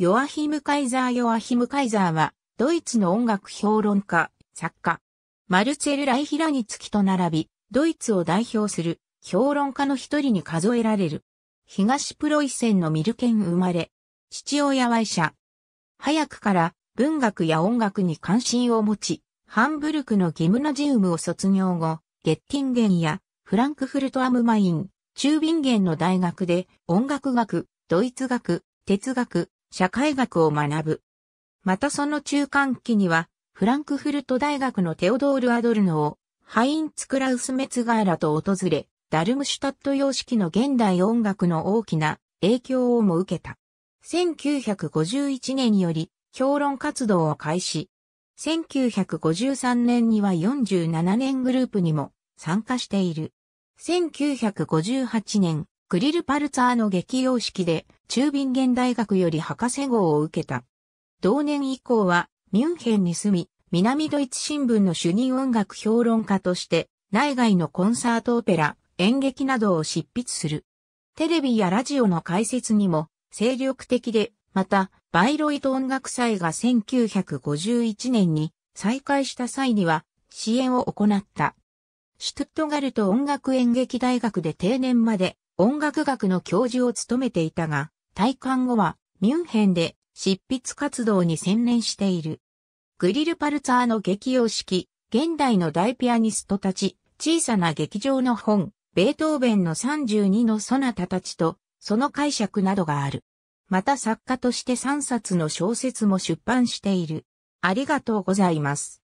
ヨアヒム・カイザー・ヨアヒム・カイザーは、ドイツの音楽評論家、作家、マルツェル・ライヒラニツキと並び、ドイツを代表する評論家の一人に数えられる。東プロイセンのミルケン生まれ、父親は医者。早くから文学や音楽に関心を持ち、ハンブルクのギムナジウムを卒業後、ゲッティンゲンやフランクフルト・アムマイン、中ビンゲンの大学で音楽学、ドイツ学、哲学、社会学を学ぶ。またその中間期には、フランクフルト大学のテオドール・アドルノを、ハインツ・クラウス・メツガーラと訪れ、ダルムシュタット様式の現代音楽の大きな影響をも受けた。1951年により評論活動を開始。1953年には47年グループにも参加している。1958年、クリル・パルツァーの劇様式で中ビンゲン大学より博士号を受けた。同年以降は、ミュンヘンに住み、南ドイツ新聞の主任音楽評論家として、内外のコンサートオペラ、演劇などを執筆する。テレビやラジオの解説にも、精力的で、また、バイロイト音楽祭が1951年に再開した際には、支援を行った。シュトゥットガルト音楽演劇大学で定年まで音楽学の教授を務めていたが、退官後はミュンヘンで執筆活動に専念している。グリルパルツァーの劇様式、現代の大ピアニストたち、小さな劇場の本、ベートーベンの32のソナタたちと、その解釈などがある。また作家として3冊の小説も出版している。ありがとうございます。